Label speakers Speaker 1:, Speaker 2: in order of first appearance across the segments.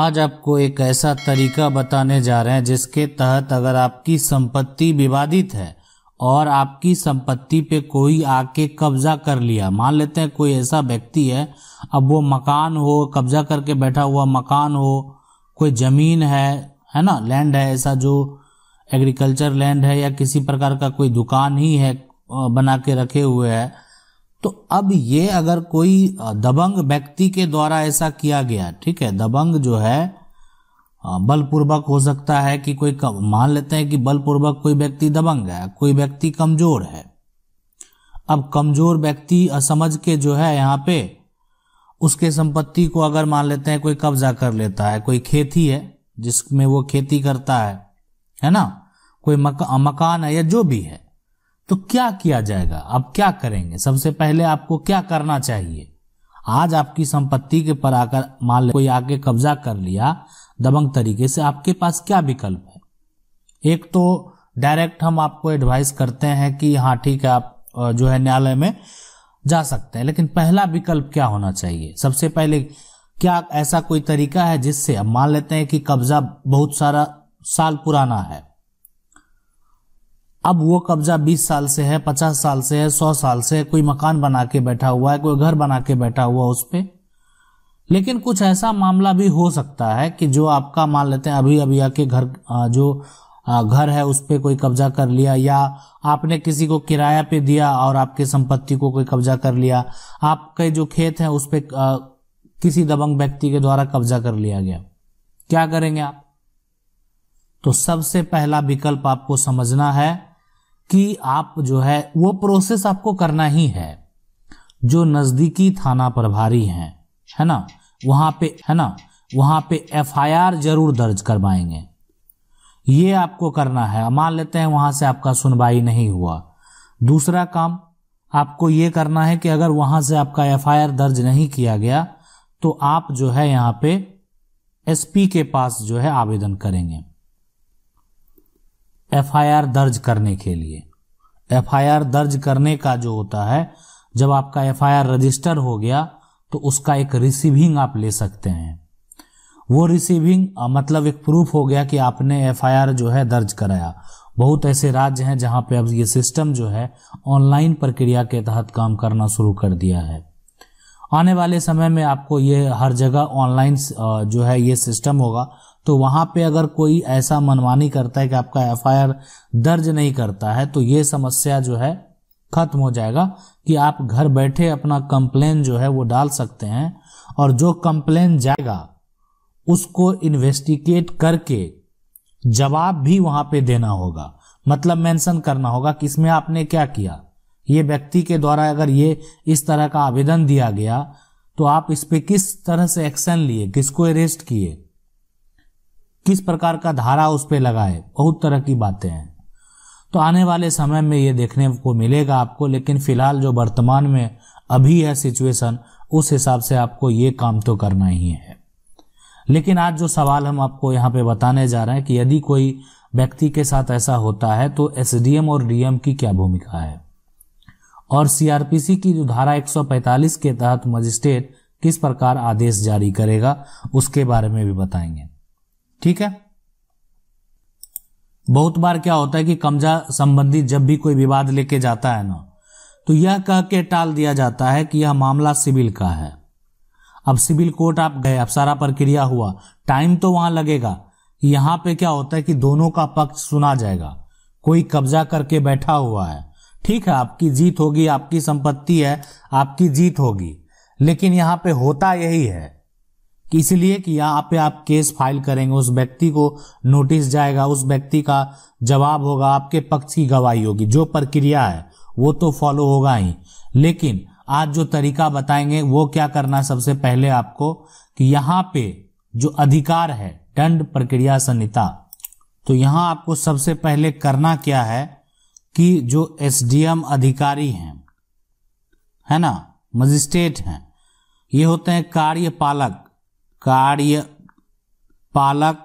Speaker 1: आज आपको एक ऐसा तरीका बताने जा रहे हैं जिसके तहत अगर आपकी संपत्ति विवादित है और आपकी संपत्ति पे कोई आके कब्जा कर लिया मान लेते हैं कोई ऐसा व्यक्ति है अब वो मकान हो कब्जा करके बैठा हुआ मकान हो कोई ज़मीन है है ना लैंड है ऐसा जो एग्रीकल्चर लैंड है या किसी प्रकार का कोई दुकान ही है बना के रखे हुए है तो अब ये अगर कोई दबंग व्यक्ति के द्वारा ऐसा किया गया ठीक है दबंग जो है बलपूर्वक हो सकता है कि कोई मान लेते हैं कि बलपूर्वक कोई व्यक्ति दबंग है कोई व्यक्ति कमजोर है अब कमजोर व्यक्ति असमझ के जो है यहाँ पे उसके संपत्ति को अगर मान लेते हैं कोई कब्जा कर लेता है कोई खेती है जिसमें वो खेती करता है है ना कोई मक मकान है या जो भी है तो क्या किया जाएगा आप क्या करेंगे सबसे पहले आपको क्या करना चाहिए आज आपकी संपत्ति के पर आकर मान ले कोई आके कब्जा कर लिया दबंग तरीके से आपके पास क्या विकल्प है एक तो डायरेक्ट हम आपको एडवाइस करते हैं कि हाँ ठीक है आप जो है न्यायालय में जा सकते हैं लेकिन पहला विकल्प क्या होना चाहिए सबसे पहले क्या ऐसा कोई तरीका है जिससे अब मान लेते हैं कि कब्जा बहुत सारा साल पुराना है अब वो कब्जा 20 साल से है 50 साल से है 100 साल से है कोई मकान बना के बैठा हुआ है कोई घर बना के बैठा हुआ उस पर लेकिन कुछ ऐसा मामला भी हो सकता है कि जो आपका मान लेते हैं अभी अभी आके घर जो घर है उस पर कोई कब्जा कर लिया या आपने किसी को किराया पे दिया और आपके संपत्ति को कोई कब्जा कर लिया आपके जो खेत है उस पर किसी दबंग व्यक्ति के द्वारा कब्जा कर लिया गया क्या करेंगे आप तो सबसे पहला विकल्प आपको समझना है कि आप जो है वो प्रोसेस आपको करना ही है जो नज़दीकी थाना प्रभारी हैं है ना वहां पे है ना वहां पे एफआईआर जरूर दर्ज करवाएंगे ये आपको करना है मान लेते हैं वहां से आपका सुनवाई नहीं हुआ दूसरा काम आपको ये करना है कि अगर वहां से आपका एफआईआर दर्ज नहीं किया गया तो आप जो है यहां पे एसपी के पास जो है आवेदन करेंगे एफआईआर दर्ज करने के लिए एफआईआर दर्ज करने का जो होता है जब आपका एफआईआर रजिस्टर हो गया तो उसका एक रिसीविंग आप ले सकते हैं वो रिसीविंग मतलब एक प्रूफ हो गया कि आपने एफआईआर जो है दर्ज कराया बहुत ऐसे राज्य हैं जहां पे अब ये सिस्टम जो है ऑनलाइन प्रक्रिया के तहत काम करना शुरू कर दिया है आने वाले समय में आपको ये हर जगह ऑनलाइन जो है ये सिस्टम होगा तो वहां पे अगर कोई ऐसा मनमानी करता है कि आपका एफ दर्ज नहीं करता है तो ये समस्या जो है खत्म हो जाएगा कि आप घर बैठे अपना कंप्लेन जो है वो डाल सकते हैं और जो कंप्लेन जाएगा उसको इन्वेस्टिगेट करके जवाब भी वहां पे देना होगा मतलब मेंशन करना होगा कि इसमें आपने क्या किया ये व्यक्ति के द्वारा अगर ये इस तरह का आवेदन दिया गया तो आप इस पर किस तरह से एक्शन लिए किसको अरेस्ट किए किस प्रकार का धारा उस पर लगाए बहुत तरह की बातें हैं तो आने वाले समय में ये देखने को मिलेगा आपको लेकिन फिलहाल जो वर्तमान में अभी है सिचुएशन उस हिसाब से आपको ये काम तो करना ही है लेकिन आज जो सवाल हम आपको यहाँ पे बताने जा रहे हैं कि यदि कोई व्यक्ति के साथ ऐसा होता है तो एस और डीएम की क्या भूमिका है और सीआरपीसी की जो धारा 145 के तहत मजिस्ट्रेट किस प्रकार आदेश जारी करेगा उसके बारे में भी बताएंगे ठीक है बहुत बार क्या होता है कि कमजा संबंधी जब भी कोई विवाद लेके जाता है ना तो यह कह के टाल दिया जाता है कि यह मामला सिविल का है अब सिविल कोर्ट आप गए अब सारा प्रक्रिया हुआ टाइम तो वहां लगेगा यहां पे क्या होता है कि दोनों का पक्ष सुना जाएगा कोई कब्जा करके बैठा हुआ है ठीक है आपकी जीत होगी आपकी संपत्ति है आपकी जीत होगी लेकिन यहां पे होता यही है इसलिए कि यहाँ पे आप केस फाइल करेंगे उस व्यक्ति को नोटिस जाएगा उस व्यक्ति का जवाब होगा आपके पक्ष की गवाही होगी जो प्रक्रिया है वो तो फॉलो होगा ही लेकिन आज जो तरीका बताएंगे वो क्या करना सबसे पहले आपको कि यहाँ पे जो अधिकार है दंड प्रक्रिया संहिता तो यहाँ आपको सबसे पहले करना क्या है कि जो एस अधिकारी हैं है ना मजिस्ट्रेट हैं ये होते हैं कार्यपालक कार्यपालक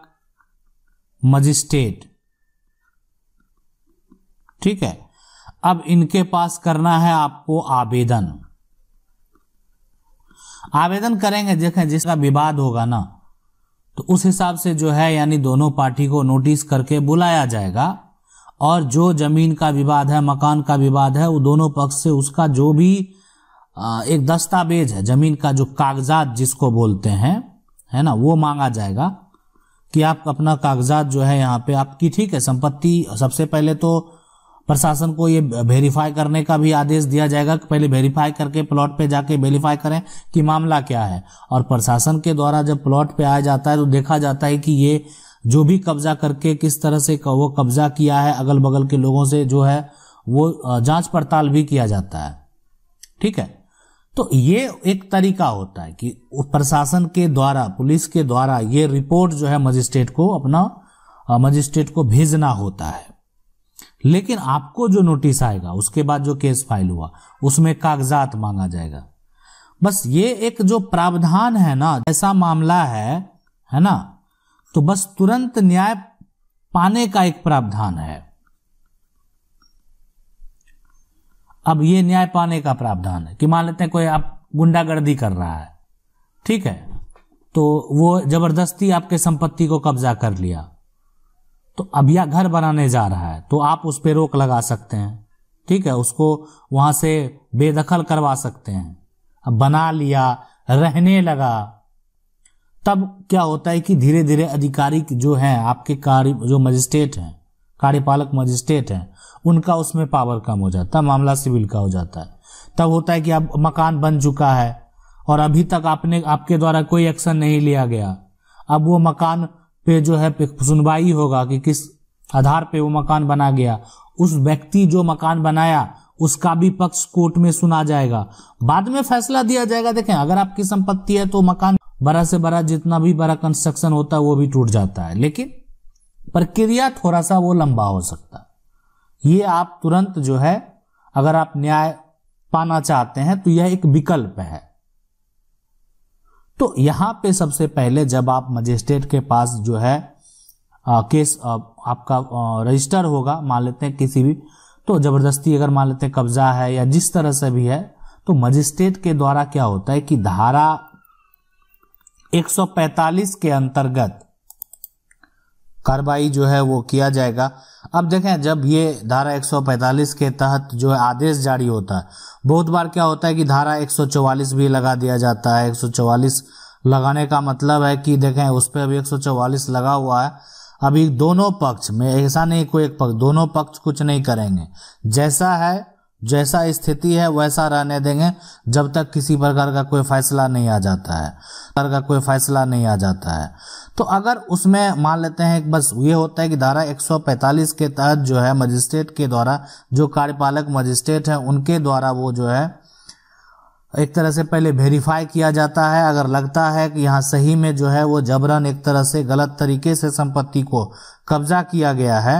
Speaker 1: मजिस्ट्रेट ठीक है अब इनके पास करना है आपको आवेदन आवेदन करेंगे देखें जिसका विवाद होगा ना तो उस हिसाब से जो है यानी दोनों पार्टी को नोटिस करके बुलाया जाएगा और जो जमीन का विवाद है मकान का विवाद है वो दोनों पक्ष से उसका जो भी एक दस्तावेज है जमीन का जो कागजात जिसको बोलते हैं है ना वो मांगा जाएगा कि आप अपना कागजात जो है यहाँ पे आपकी ठीक है संपत्ति सबसे पहले तो प्रशासन को ये वेरीफाई करने का भी आदेश दिया जाएगा कि पहले वेरीफाई करके प्लॉट पे जाके वेरीफाई करें कि मामला क्या है और प्रशासन के द्वारा जब प्लॉट पे आया जाता है तो देखा जाता है कि ये जो भी कब्जा करके किस तरह से वो कब्जा किया है अगल बगल के लोगों से जो है वो जांच पड़ताल भी किया जाता है ठीक है तो ये एक तरीका होता है कि प्रशासन के द्वारा पुलिस के द्वारा ये रिपोर्ट जो है मजिस्ट्रेट को अपना मजिस्ट्रेट को भेजना होता है लेकिन आपको जो नोटिस आएगा उसके बाद जो केस फाइल हुआ उसमें कागजात मांगा जाएगा बस ये एक जो प्रावधान है ना ऐसा मामला है है ना तो बस तुरंत न्याय पाने का एक प्रावधान है अब ये न्याय पाने का प्रावधान है कि मान लेते हैं कोई आप गुंडागर्दी कर रहा है ठीक है तो वो जबरदस्ती आपके संपत्ति को कब्जा कर लिया तो अब या घर बनाने जा रहा है तो आप उस पर रोक लगा सकते हैं ठीक है उसको वहां से बेदखल करवा सकते हैं अब बना लिया रहने लगा तब क्या होता है कि धीरे धीरे अधिकारी जो हैं आपके कार्य जो मजिस्ट्रेट हैं कार्यपालक मजिस्ट्रेट हैं उनका उसमें पावर कम हो जाता है मामला सिविल का हो जाता है तब होता है कि अब मकान बन चुका है और अभी तक आपने आपके द्वारा कोई एक्शन नहीं लिया गया अब वो मकान पे जो है सुनवाई होगा कि किस आधार पे वो मकान बना गया उस व्यक्ति जो मकान बनाया उसका भी पक्ष कोर्ट में सुना जाएगा बाद में फैसला दिया जाएगा देखें अगर आपकी संपत्ति है तो मकान बड़ा से बड़ा जितना भी बड़ा कंस्ट्रक्शन होता है वो भी टूट जाता है लेकिन प्रक्रिया थोड़ा सा वो लंबा हो सकता ये आप तुरंत जो है अगर आप न्याय पाना चाहते हैं तो यह एक विकल्प है तो यहां पे सबसे पहले जब आप मजिस्ट्रेट के पास जो है आ, केस आ, आपका रजिस्टर होगा मान लेते हैं किसी भी तो जबरदस्ती अगर मान लेते हैं कब्जा है या जिस तरह से भी है तो मजिस्ट्रेट के द्वारा क्या होता है कि धारा 145 के अंतर्गत कार्रवाई जो है वो किया जाएगा अब देखें जब ये धारा 145 के तहत जो है आदेश जारी होता है बहुत बार क्या होता है कि धारा 144 भी लगा दिया जाता है 144 लगाने का मतलब है कि देखें उस पर अभी 144 लगा हुआ है अभी दोनों पक्ष में ऐसा नहीं कोई एक पक्ष दोनों पक्ष कुछ नहीं करेंगे जैसा है जैसा स्थिति है वैसा रहने देंगे जब तक किसी प्रकार का कोई फैसला नहीं आ जाता है प्रकार का कोई फैसला नहीं आ जाता है तो अगर उसमें मान लेते हैं बस ये होता है कि धारा 145 के तहत जो है मजिस्ट्रेट के द्वारा जो कार्यपालक मजिस्ट्रेट हैं उनके द्वारा वो जो है एक तरह से पहले वेरीफाई किया जाता है अगर लगता है कि यहाँ सही में जो है वो जबरन एक तरह से गलत तरीके से संपत्ति को कब्जा किया गया है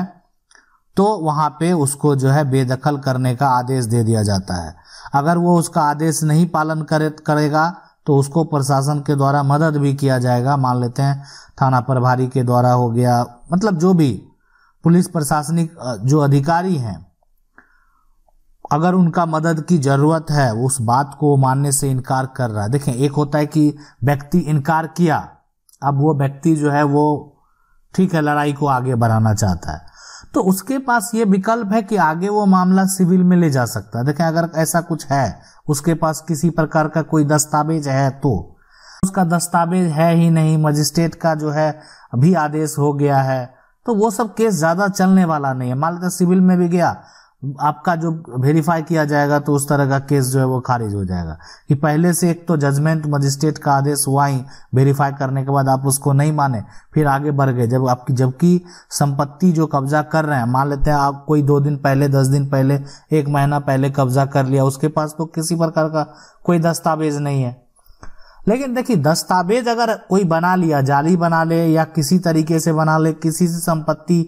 Speaker 1: तो वहाँ पे उसको जो है बेदखल करने का आदेश दे दिया जाता है अगर वो उसका आदेश नहीं पालन करे करेगा तो उसको प्रशासन के द्वारा मदद भी किया जाएगा मान लेते हैं थाना प्रभारी के द्वारा हो गया मतलब जो भी पुलिस प्रशासनिक जो अधिकारी हैं अगर उनका मदद की ज़रूरत है उस बात को मानने से इनकार कर रहा है देखें एक होता है कि व्यक्ति इनकार किया अब वो व्यक्ति जो है वो ठीक है लड़ाई को आगे बढ़ाना चाहता है तो उसके पास ये विकल्प है कि आगे वो मामला सिविल में ले जा सकता है देखें अगर ऐसा कुछ है उसके पास किसी प्रकार का कोई दस्तावेज है तो उसका दस्तावेज है ही नहीं मजिस्ट्रेट का जो है अभी आदेश हो गया है तो वो सब केस ज़्यादा चलने वाला नहीं है मान लेते सिविल में भी गया आपका जो वेरीफाई किया जाएगा तो उस तरह का केस जो है वो खारिज हो जाएगा कि पहले से एक तो जजमेंट मजिस्ट्रेट का आदेश हुआ ही वेरीफाई करने के बाद आप उसको नहीं माने फिर आगे बढ़ गए जब आपकी जबकि संपत्ति जो कब्जा कर रहे हैं मान लेते हैं आप कोई दो दिन पहले दस दिन पहले एक महीना पहले कब्जा कर लिया उसके पास तो किसी प्रकार का कोई दस्तावेज नहीं है लेकिन देखिए दस्तावेज अगर कोई बना लिया जाली बना ले या किसी तरीके से बना ले किसी से संपत्ति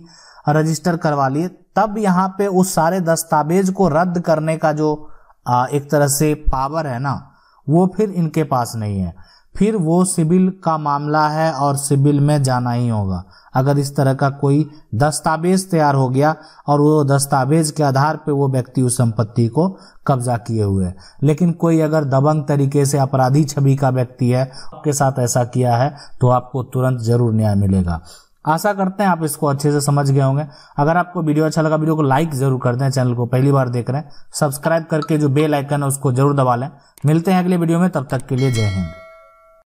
Speaker 1: रजिस्टर करवा लिए तब यहाँ पे उस सारे दस्तावेज को रद्द करने का जो एक तरह से पावर है ना वो फिर इनके पास नहीं है फिर वो सिविल का मामला है और सिविल में जाना ही होगा अगर इस तरह का कोई दस्तावेज तैयार हो गया और वो दस्तावेज के आधार पे वो व्यक्ति उस संपत्ति को कब्जा किए हुए है लेकिन कोई अगर दबंग तरीके से अपराधी छवि का व्यक्ति है आपके साथ ऐसा किया है तो आपको तुरंत जरूर न्याय मिलेगा आशा करते हैं आप इसको अच्छे से समझ गए होंगे अगर आपको वीडियो अच्छा लगा वीडियो को लाइक जरूर कर दें चैनल को पहली बार देख रहे हैं सब्सक्राइब करके जो बेल आइकन है उसको जरूर दबा लें मिलते हैं अगले वीडियो में तब तक के लिए जय हिंद